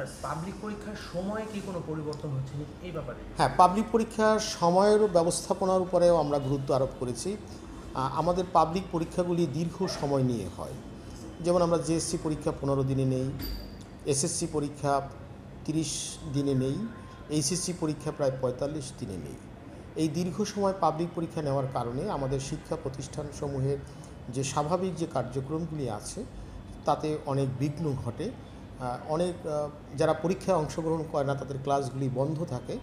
Sir public পরীক্ষার সময় কি কোনো পরিবর্তন হচ্ছে এই ব্যাপারে হ্যাঁ পাবলিক পরীক্ষার সময়ের ব্যবস্থাপনার উপরেও আমরা গুরুত্ব আরোপ করেছি আমাদের পাবলিক পরীক্ষাগুলি দীর্ঘ সময় নিয়ে হয় যেমন আমরা জিএসসি পরীক্ষা পনেরো দিনে নেই এসএসসি পরীক্ষা তিরিশ দিনে নেই এইচএসসি পরীক্ষা প্রায় পঁয়তাল্লিশ দিনে নেই এই দীর্ঘ সময় পাবলিক পরীক্ষা নেওয়ার কারণে আমাদের শিক্ষা প্রতিষ্ঠানসমূহের যে স্বাভাবিক যে কার্যক্রমগুলি আছে তাতে অনেক বিঘ্ন ঘটে অনেক যারা পরীক্ষায় অংশগ্রহণ করে না তাদের ক্লাসগুলি বন্ধ থাকে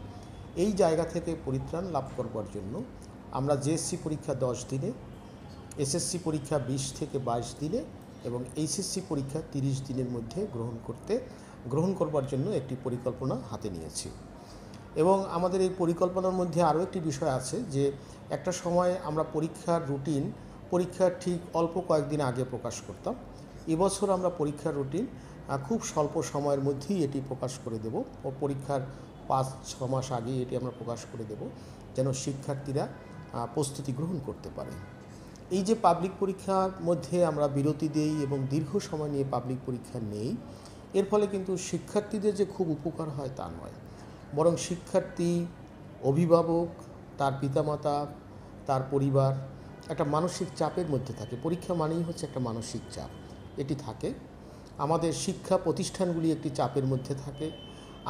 এই জায়গা থেকে পরিত্রাণ লাভ করবার জন্য আমরা জেএসসি পরীক্ষা দশ দিনে এসএসসি পরীক্ষা বিশ থেকে বাইশ দিনে এবং এইচএসসি পরীক্ষা তিরিশ দিনের মধ্যে গ্রহণ করতে গ্রহণ করবার জন্য একটি পরিকল্পনা হাতে নিয়েছি এবং আমাদের এই পরিকল্পনার মধ্যে আরও একটি বিষয় আছে যে একটা সময় আমরা পরীক্ষার রুটিন পরীক্ষার ঠিক অল্প কয়েকদিন আগে প্রকাশ করতাম এবছর আমরা পরীক্ষার রুটিন খুব স্বল্প সময়ের মধ্যেই এটি প্রকাশ করে দেব পরীক্ষার পাঁচ ছ মাস আগে এটি আমরা প্রকাশ করে দেব যেন শিক্ষার্থীরা প্রস্তুতি গ্রহণ করতে পারে এই যে পাবলিক পরীক্ষার মধ্যে আমরা বিরতি দেই এবং দীর্ঘ সময় নিয়ে পাবলিক পরীক্ষা নেই এর ফলে কিন্তু শিক্ষার্থীদের যে খুব উপকার হয় তা নয় বরং শিক্ষার্থী অভিভাবক তার পিতামাতা তার পরিবার একটা মানসিক চাপের মধ্যে থাকে পরীক্ষা মানেই হচ্ছে একটা মানসিক চাপ এটি থাকে আমাদের শিক্ষা প্রতিষ্ঠানগুলি একটি চাপের মধ্যে থাকে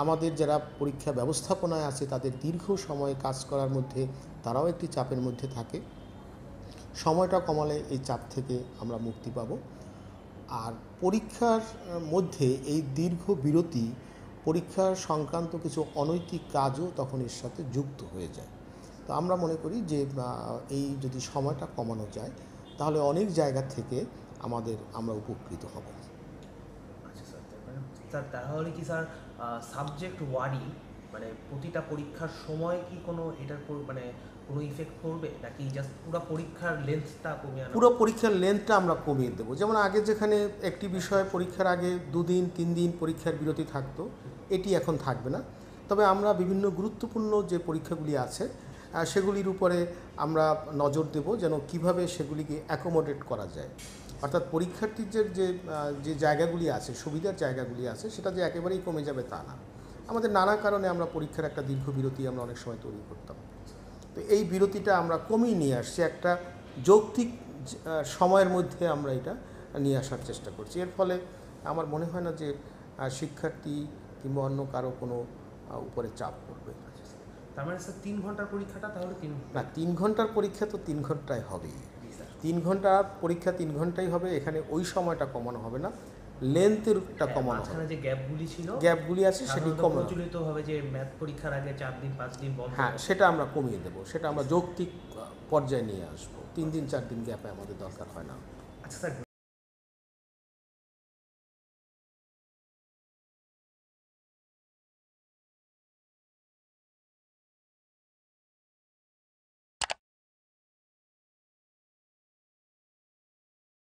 আমাদের যারা পরীক্ষা ব্যবস্থাপনায় আছে তাদের দীর্ঘ সময় কাজ করার মধ্যে তারাও একটি চাপের মধ্যে থাকে সময়টা কমালে এই চাপ থেকে আমরা মুক্তি পাব আর পরীক্ষার মধ্যে এই দীর্ঘ বিরতি পরীক্ষার সংক্রান্ত কিছু অনৈতিক কাজও তখন এর সাথে যুক্ত হয়ে যায় তো আমরা মনে করি যে এই যদি সময়টা কমানো যায় তাহলে অনেক জায়গা থেকে আমাদের আমরা উপকৃত হব আচ্ছা স্যার তাহলে কি স্যার সাবজেক্ট ওয়ারি মানে প্রতিটা পরীক্ষার সময় কি কোনো এটার মানে কোনো ইফেক্ট পড়বে নাকি জাস্ট পুরো পরীক্ষার লেন্থটা কমিয়ে পুরো পরীক্ষার লেন্থটা আমরা কমিয়ে দেবো যেমন আগে যেখানে একটি বিষয় পরীক্ষার আগে দুদিন তিন দিন পরীক্ষার বিরতি থাকতো এটি এখন থাকবে না তবে আমরা বিভিন্ন গুরুত্বপূর্ণ যে পরীক্ষাগুলি আছে সেগুলির উপরে আমরা নজর দেব যেন কিভাবে সেগুলিকে অ্যাকোমোডেট করা যায় অর্থাৎ পরীক্ষার্থীদের যে যে জায়গাগুলি আছে সুবিধার জায়গাগুলি আছে সেটা যে একেবারেই কমে যাবে তা না আমাদের নানা কারণে আমরা পরীক্ষার একটা দীর্ঘ বিরতি আমরা অনেক সময় তৈরি করতাম তো এই বিরতিটা আমরা কমিয়ে নিয়ে আসছি একটা যৌক্তিক সময়ের মধ্যে আমরা এটা নিয়ে আসার চেষ্টা করছি এর ফলে আমার মনে হয় না যে শিক্ষার্থী কিংবা অন্য কারো কোনো উপরে চাপ পড়বে আচ্ছা, তার মানে স্যার তিন ঘন্টার পরীক্ষাটা তাহলে তিন না তিন ঘন্টার পরীক্ষা তো তিন ঘন্টায় হবেই তিন ঘন্টা পরীক্ষা তিন ঘন্টাই হবে এখানে ওই সময়টা কমানো হবে না লেন্থেরটা হ্যাঁ, কমানো হবে যে গ্যাপগুলি ছিল গ্যাপগুলি আছে সেটি কমানো প্রচলিত হবে যে ম্যাথ পরীক্ষার আগে চার দিন পাঁচ দিন বন্ধ হ্যাঁ সেটা আমরা কমিয়ে দেব সেটা আমরা আচ্ছা। যৌক্তিক পর্যায়ে নিয়ে আসবো তিন দিন চার দিন গ্যাপে আমাদের দরকার হয় না আচ্ছা স্যার